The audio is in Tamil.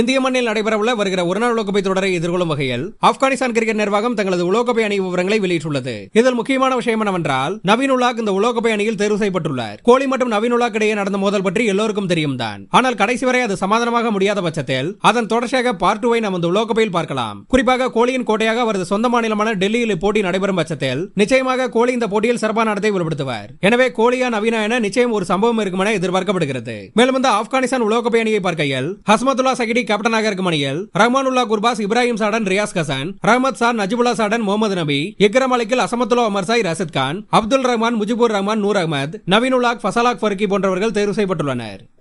இந்திய மண்ணில் நடைபெறவுள்ள வருகிற ஒருநாள் உலகப்பை தொடரை எதிர்கொள்ளும் வகையில் ஆப்கானிஸ்தான் கிரிக்கெட் நிர்வாகம் தங்களது உலகக்கோப்பை அணி விவரங்களை வெளியிட்டுள்ளது இதில் முக்கியமான விஷயம் என்னவென்றால் நவீன் உலாக் இந்த உலகப்பை அணியில் தேர்வு செய்யப்பட்டுள்ளார் கோலி மற்றும் நவீன் உலாக் இடையே நடந்த மோதல் பற்றி எல்லோருக்கும் தெரியும் தான் ஆனால் கடைசி வரை அது சமாதானமாக முடியாத பட்சத்தில் அதன் தொடர்ச்சியாக பார்ட் டூவை நமது இந்த பார்க்கலாம் குறிப்பாக கோலியின் கோட்டையாக அவரது சொந்த மாநிலமான டெல்லியில் போட்டி நடைபெறும் பட்சத்தில் நிச்சயமாக கோலி இந்த போட்டியில் சிறப்பான நடத்தை வெளிப்படுத்துவார் எனவே கோலியா நவீனா என நிச்சயம் ஒரு சம்பவம் இருக்கும் என எதிர்பார்க்கப்படுகிறது மேலும் இந்த ஆப்கானிஸ்தான் உலகப்பை அணியை பார்க்கையில் ஹஸ்மத்துல்லா சகிடி அணி கேப்டனாக இருக்கும் அணியில் ரஹ்மானுல்லா குர்பாஸ் இப்ராஹிம் சாடன் ரியாஸ் ஹசன் ரஹமத் சார் நஜிபுல்லா சாடன் முகமது நபி இக்ரம் அலிக்கில் அசமத்துல்லா சாய் ரசித் கான் அப்துல் ரஹ்மான் முஜிபுர் ரஹ்மான் நூர் அகமது நவீனுல்லாக் ஃபசலாக் ஃபர்கி போன்றவர்கள் தேர்வு செய்யப்பட்டுள்ளனர்